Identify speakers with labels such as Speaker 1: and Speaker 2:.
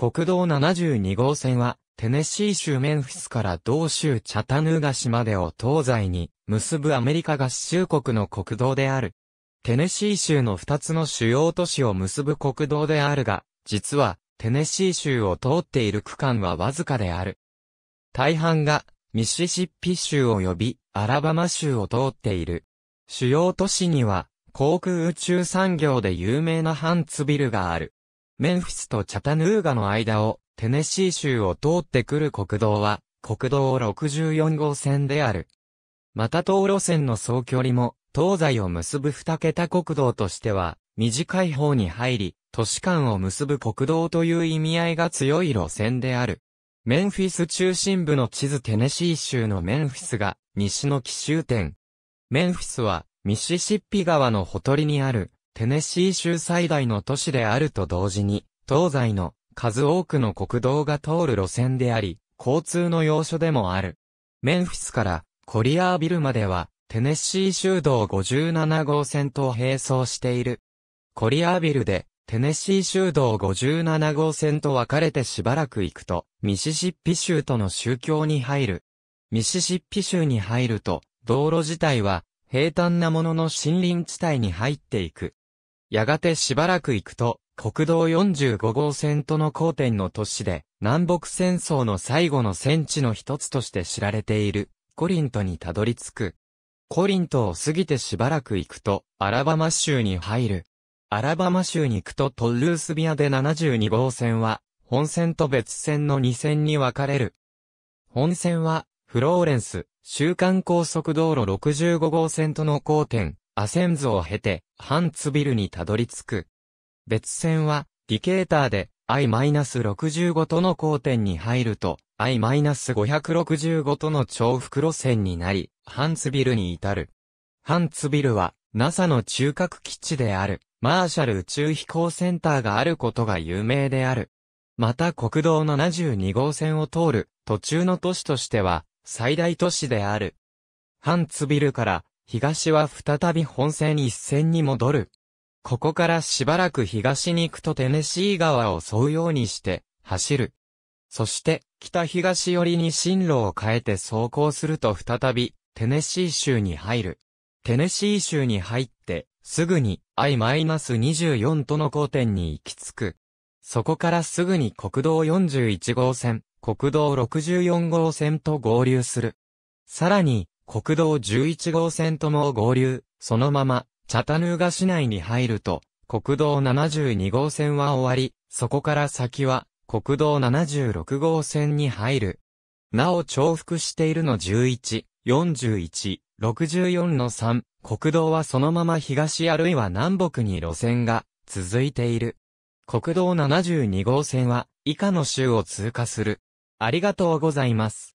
Speaker 1: 国道72号線は、テネシー州メンフィスから同州チャタヌーガ市までを東西に結ぶアメリカ合衆国の国道である。テネシー州の2つの主要都市を結ぶ国道であるが、実はテネシー州を通っている区間はわずかである。大半がミシシッピ州及びアラバマ州を通っている。主要都市には航空宇宙産業で有名なハンツビルがある。メンフィスとチャタヌーガの間を、テネシー州を通ってくる国道は、国道64号線である。また道路線の総距離も、東西を結ぶ二桁国道としては、短い方に入り、都市間を結ぶ国道という意味合いが強い路線である。メンフィス中心部の地図テネシー州のメンフィスが、西の奇襲点。メンフィスは、ミシシッピ川のほとりにある、テネシー州最大の都市であると同時に、東西の数多くの国道が通る路線であり、交通の要所でもある。メンフィスからコリアービルまでは、テネシー州道57号線と並走している。コリアービルで、テネシー州道57号線と分かれてしばらく行くと、ミシシッピ州との宗教に入る。ミシシッピ州に入ると、道路自体は平坦なものの森林地帯に入っていく。やがてしばらく行くと、国道45号線との交点の都市で、南北戦争の最後の戦地の一つとして知られている、コリントにたどり着く。コリントを過ぎてしばらく行くと、アラバマ州に入る。アラバマ州に行くとトルースビアで72号線は、本線と別線の2線に分かれる。本線は、フローレンス、週間高速道路65号線との交点、アセンズを経て、ハンツビルにたどり着く。別線は、ディケーターで i-65 との交点に入ると、i-565 との重複路線になり、ハンツビルに至る。ハンツビルは、NASA の中核基地である、マーシャル宇宙飛行センターがあることが有名である。また国道72号線を通る途中の都市としては最大都市である。ハンツビルから東は再び本線一線に戻る。ここからしばらく東に行くとテネシー川を沿うようにして走る。そして北東寄りに進路を変えて走行すると再びテネシー州に入る。テネシー州に入ってすぐに I-24 との交点に行き着く。そこからすぐに国道41号線、国道64号線と合流する。さらに国道11号線とも合流、そのまま、チャタヌーガ市内に入ると、国道72号線は終わり、そこから先は、国道76号線に入る。なお重複しているの11、41、64の3、国道はそのまま東あるいは南北に路線が続いている。国道72号線は以下の州を通過する。ありがとうございます。